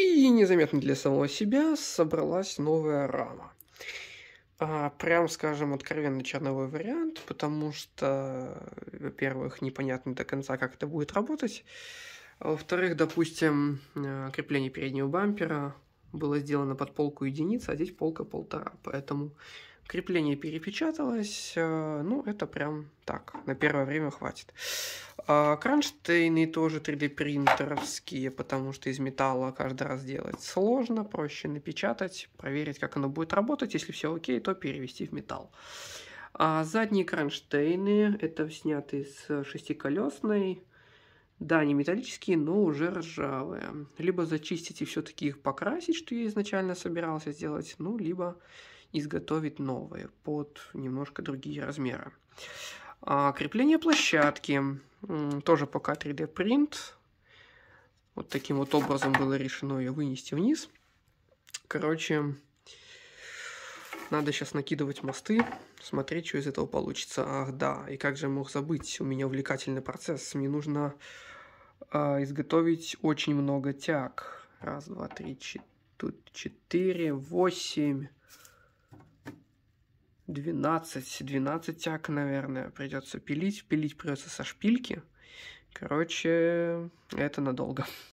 И незаметно для самого себя собралась новая рама. А, прям, скажем, откровенно черновой вариант, потому что, во-первых, непонятно до конца, как это будет работать. А, во-вторых, допустим, э, крепление переднего бампера было сделано под полку единицы, а здесь полка полтора. Поэтому Крепление перепечаталось, э, ну, это прям так, на первое время хватит. А кронштейны тоже 3D принтеровские, потому что из металла каждый раз делать сложно, проще напечатать, проверить, как оно будет работать, если все окей, то перевести в металл. А задние кронштейны, это сняты с шестиколесной, да, не металлические, но уже ржавые. Либо зачистить и все-таки их покрасить, что я изначально собирался сделать, ну, либо изготовить новые под немножко другие размеры. А, крепление площадки тоже пока 3D принт. Вот таким вот образом было решено ее вынести вниз. Короче, надо сейчас накидывать мосты, смотреть, что из этого получится. Ах, да, и как же я мог забыть, у меня увлекательный процесс. Мне нужно э, изготовить очень много тяг. Раз, два, три, четыре, восемь, 12, 12 тяг, наверное, придется пилить. Пилить придется со шпильки. Короче, это надолго.